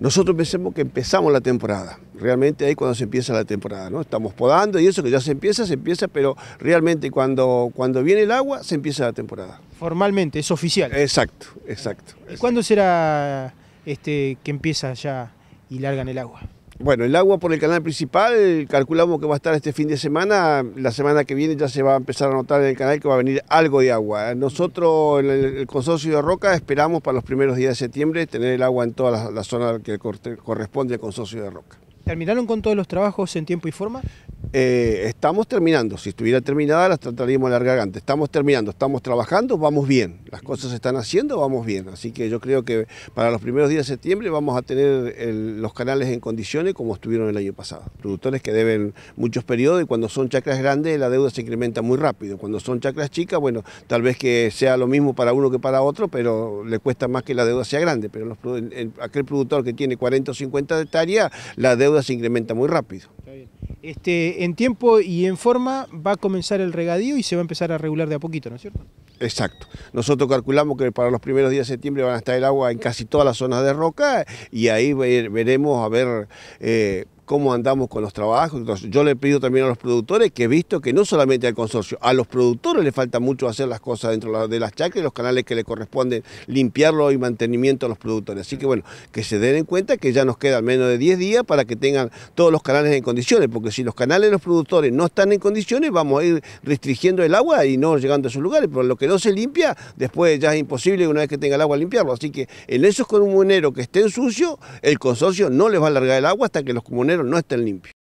Nosotros pensemos que empezamos la temporada, realmente ahí cuando se empieza la temporada, ¿no? Estamos podando y eso que ya se empieza, se empieza, pero realmente cuando, cuando viene el agua se empieza la temporada. Formalmente, es oficial. Exacto, exacto. ¿Y cuándo será este, que empieza ya y largan el agua? Bueno, el agua por el canal principal calculamos que va a estar este fin de semana. La semana que viene ya se va a empezar a notar en el canal que va a venir algo de agua. Nosotros, en el consorcio de Roca, esperamos para los primeros días de septiembre tener el agua en toda la, la zona que corresponde al consorcio de Roca. ¿Terminaron con todos los trabajos en tiempo y forma? Eh, estamos terminando, si estuviera terminada las trataríamos de Estamos terminando, estamos trabajando, vamos bien. Las cosas se están haciendo, vamos bien. Así que yo creo que para los primeros días de septiembre vamos a tener los canales en condiciones como estuvieron el año pasado. Productores que deben muchos periodos y cuando son chacras grandes la deuda se incrementa muy rápido. Cuando son chacras chicas, bueno, tal vez que sea lo mismo para uno que para otro, pero le cuesta más que la deuda sea grande. Pero aquel productor que tiene 40 o 50 hectáreas, la deuda se incrementa muy rápido. Este, en tiempo y en forma va a comenzar el regadío y se va a empezar a regular de a poquito, ¿no es cierto? Exacto. Nosotros calculamos que para los primeros días de septiembre van a estar el agua en casi todas las zonas de roca y ahí veremos a ver eh, cómo andamos con los trabajos. yo le pido también a los productores que he visto que no solamente al consorcio, a los productores le falta mucho hacer las cosas dentro de las chacras y los canales que le corresponden, limpiarlo y mantenimiento a los productores. Así que bueno, que se den en cuenta que ya nos quedan menos de 10 días para que tengan todos los canales en condiciones, porque si los canales de los productores no están en condiciones, vamos a ir restringiendo el agua y no llegando a sus lugares, pero lo que no se limpia, después ya es imposible una vez que tenga el agua limpiarlo. Así que en esos comuneros que estén sucios, el consorcio no les va a alargar el agua hasta que los comuneros no estén limpios.